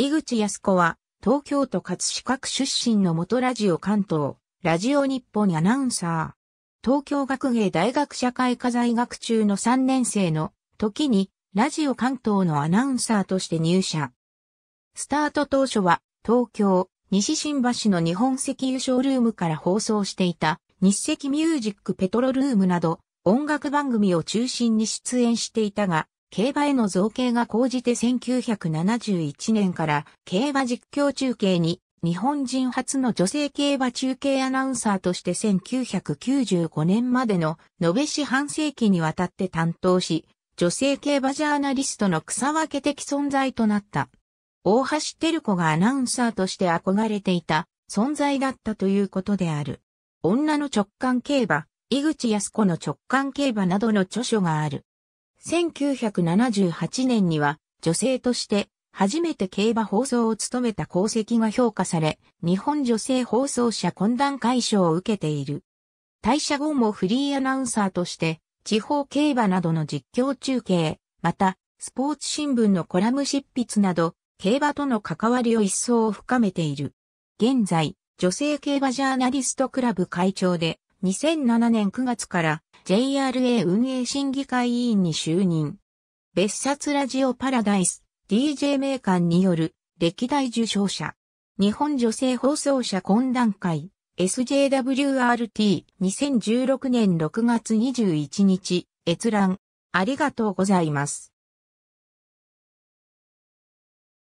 井口康子は、東京都葛飾区出身の元ラジオ関東、ラジオ日本アナウンサー。東京学芸大学社会科在学中の3年生の時に、ラジオ関東のアナウンサーとして入社。スタート当初は、東京、西新橋の日本石油ショールームから放送していた、日赤ミュージックペトロルームなど、音楽番組を中心に出演していたが、競馬への造形が講じて1971年から競馬実況中継に日本人初の女性競馬中継アナウンサーとして1995年までの延べ四半世紀にわたって担当し、女性競馬ジャーナリストの草分け的存在となった。大橋照子がアナウンサーとして憧れていた存在だったということである。女の直感競馬、井口康子の直感競馬などの著書がある。1978年には女性として初めて競馬放送を務めた功績が評価され、日本女性放送者懇談会賞を受けている。退社後もフリーアナウンサーとして、地方競馬などの実況中継、また、スポーツ新聞のコラム執筆など、競馬との関わりを一層深めている。現在、女性競馬ジャーナリストクラブ会長で、2007年9月から JRA 運営審議会委員に就任。別冊ラジオパラダイス、DJ 名館による歴代受賞者。日本女性放送者懇談会、SJWRT2016 年6月21日、閲覧。ありがとうございます。